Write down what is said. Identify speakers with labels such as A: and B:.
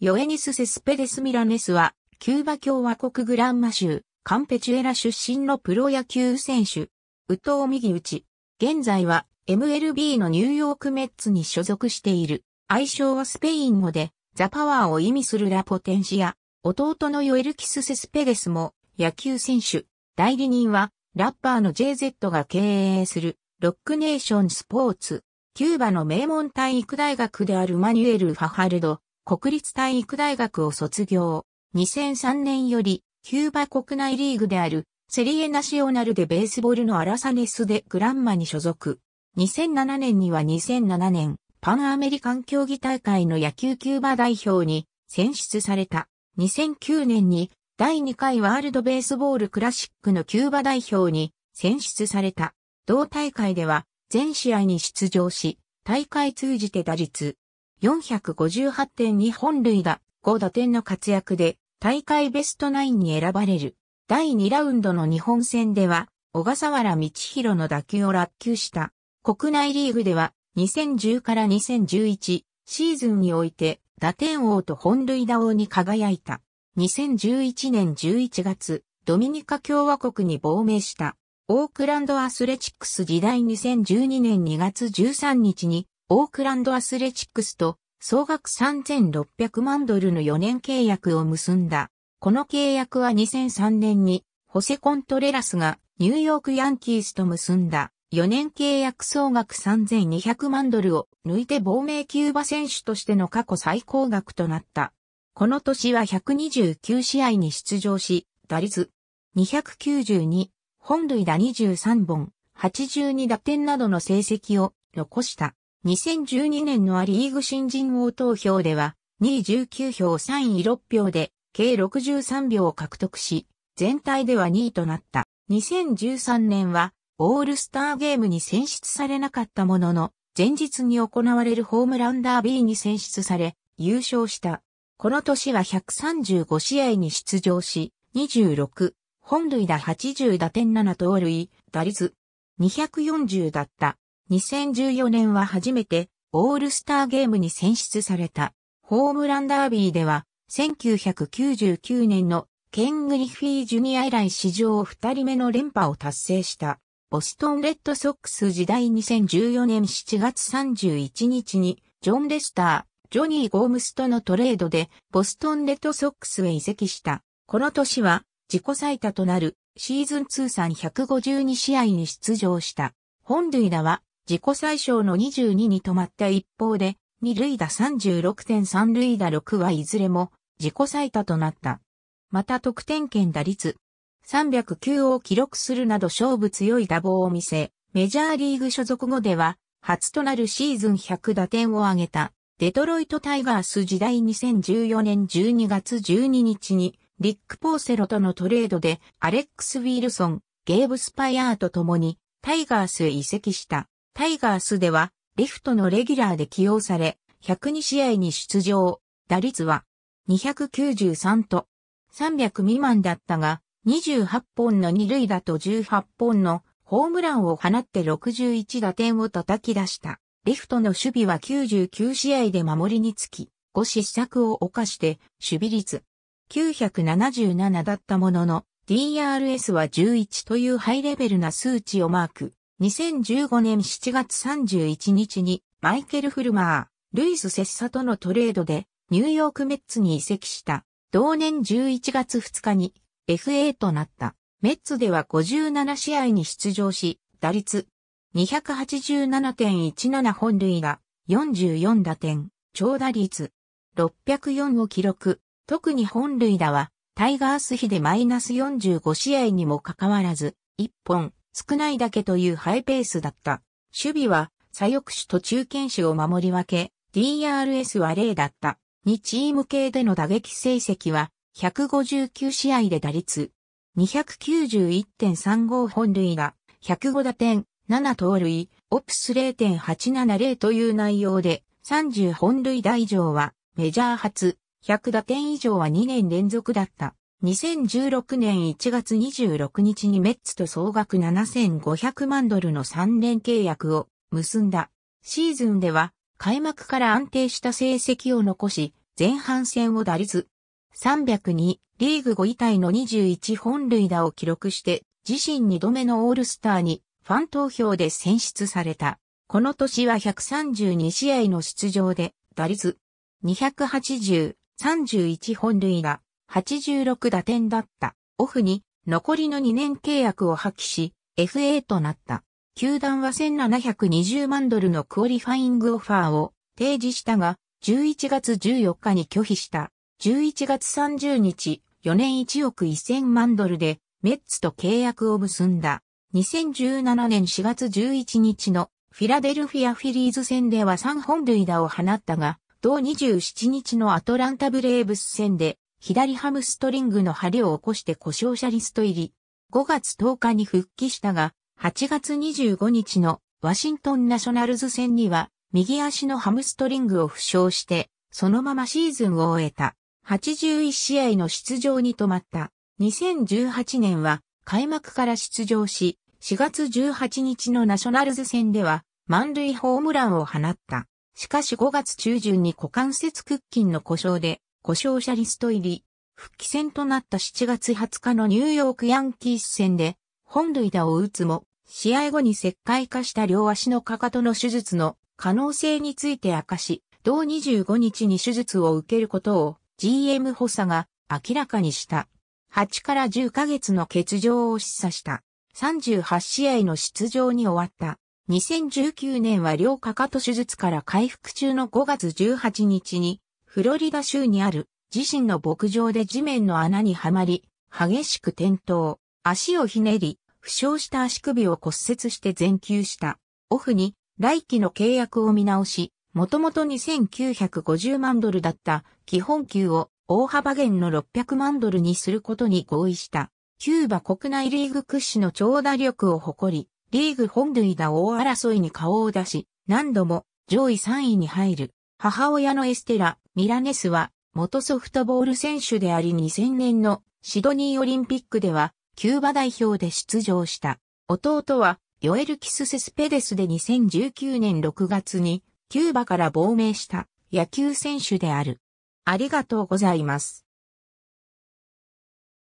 A: ヨエニス・セスペデス・ミラネスは、キューバ共和国グランマ州、カンペチュエラ出身のプロ野球選手、ウト藤右打ち。現在は MLB のニューヨークメッツに所属している。愛称はスペイン語で、ザ・パワーを意味するラポテンシア。弟のヨエルキス・セスペデスも野球選手。代理人はラッパーの JZ が経営するロックネーションスポーツ。キューバの名門体育大学であるマニュエル・ファハルド、国立体育大学を卒業。2003年より、キューバ国内リーグである、セリエナシオナルでベースボールのアラサネスでグランマに所属。2007年には2007年、パンアメリカン競技大会の野球キューバ代表に選出された。2009年に第2回ワールドベースボールクラシックのキューバ代表に選出された。同大会では全試合に出場し、大会通じて打率458.2本塁打、5打点の活躍で大会ベストナインに選ばれる。第2ラウンドの日本戦では、小笠原道弘の打球を落球した。国内リーグでは、2010から2011シーズンにおいて打点王と本塁打王に輝いた。2011年11月、ドミニカ共和国に亡命した。オークランドアスレチックス時代2012年2月13日にオークランドアスレチックスと総額3600万ドルの4年契約を結んだ。この契約は2003年にホセ・コントレラスがニューヨークヤンキースと結んだ4年契約総額3200万ドルを抜いて亡命キューバ選手としての過去最高額となった。この年は129試合に出場し、打率292、本塁打23本、82打点などの成績を残した。2012年のアリーグ新人王投票では、2位19票3位6票で、計63票を獲得し、全体では2位となった。2013年は、オールスターゲームに選出されなかったものの、前日に行われるホームランダービーに選出され、優勝した。この年は135試合に出場し、26、本塁打80打点7盗塁、打率240だった。2014年は初めてオールスターゲームに選出された。ホームランダービーでは、1999年のケン・グリフィー・ジュニア以来史上2人目の連覇を達成した。ボストン・レッドソックス時代2014年7月31日に、ジョン・レスター、ジョニー・ゴームスとのトレードで、ボストン・レッドソックスへ移籍した。この年は、自己最多となる、シーズン通算152試合に出場した。本塁打は、自己最小の22に止まった一方で、二塁打36.3塁打6はいずれも自己最多となった。また得点圏打率309を記録するなど勝負強い打棒を見せ、メジャーリーグ所属後では初となるシーズン100打点を挙げたデトロイトタイガース時代2014年12月12日にリック・ポーセロとのトレードでアレックス・ウィルソン、ゲーブ・スパイアーと共にタイガースへ移籍した。タイガースでは、レフトのレギュラーで起用され、102試合に出場、打率は293と300未満だったが、28本の2塁打と18本のホームランを放って61打点を叩き出した。レフトの守備は99試合で守りにつき、5失策を犯して守備率977だったものの、DRS は11というハイレベルな数値をマーク。2015年7月31日にマイケル・フルマー、ルイス・セッサとのトレードでニューヨークメッツに移籍した同年11月2日に FA となった。メッツでは57試合に出場し、打率287.17本塁打、44打点、長打率604を記録。特に本塁打はタイガース比でマイナス45試合にもかかわらず、1本、少ないだけというハイペースだった。守備は左翼手と中堅手を守り分け、DRS は0だった。2チーム系での打撃成績は、159試合で打率、291.35本塁打、105打点、7盗塁、オプス0.870という内容で、30本塁打以上は、メジャー初、100打点以上は2年連続だった。2016年1月26日にメッツと総額7500万ドルの3連契約を結んだ。シーズンでは開幕から安定した成績を残し、前半戦を打率302リーグ5位タイの21本塁打を記録して自身2度目のオールスターにファン投票で選出された。この年は132試合の出場で打率280、31本塁打。86打点だったオフに残りの2年契約を破棄し FA となった。球団は1720万ドルのクオリファイングオファーを提示したが、11月14日に拒否した。11月30日、4年1億1000万ドルでメッツと契約を結んだ。2017年4月11日のフィラデルフィアフィリーズ戦では3本塁打を放ったが、同27日のアトランタブレーブス戦で左ハムストリングの張りを起こして故障者リスト入り。5月10日に復帰したが、8月25日のワシントンナショナルズ戦には、右足のハムストリングを負傷して、そのままシーズンを終えた。81試合の出場に止まった。2018年は開幕から出場し、4月18日のナショナルズ戦では満塁ホームランを放った。しかし5月中旬に股関節屈筋の故障で故障者リスト入り、復帰戦となった7月20日のニューヨークヤンキース戦で、本塁打を打つも、試合後に石灰化した両足のかかとの手術の可能性について明かし、同25日に手術を受けることを GM 補佐が明らかにした。8から10ヶ月の欠場を示唆した。38試合の出場に終わった。2019年は両かかと手術から回復中の5月18日にフロリダ州にある自身の牧場で地面の穴にはまり、激しく転倒、足をひねり、負傷した足首を骨折して全休した。オフに来期の契約を見直し、もともと2950万ドルだった基本給を大幅減の600万ドルにすることに合意した。キューバ国内リーグ屈指の長打力を誇り、リーグ本塁打王争いに顔を出し、何度も上位3位に入る。母親のエステラ・ミラネスは元ソフトボール選手であり2000年のシドニーオリンピックではキューバ代表で出場した。弟はヨエル・キス・セスペデスで2019年6月にキューバから亡命した野球選手である。ありがとうございます。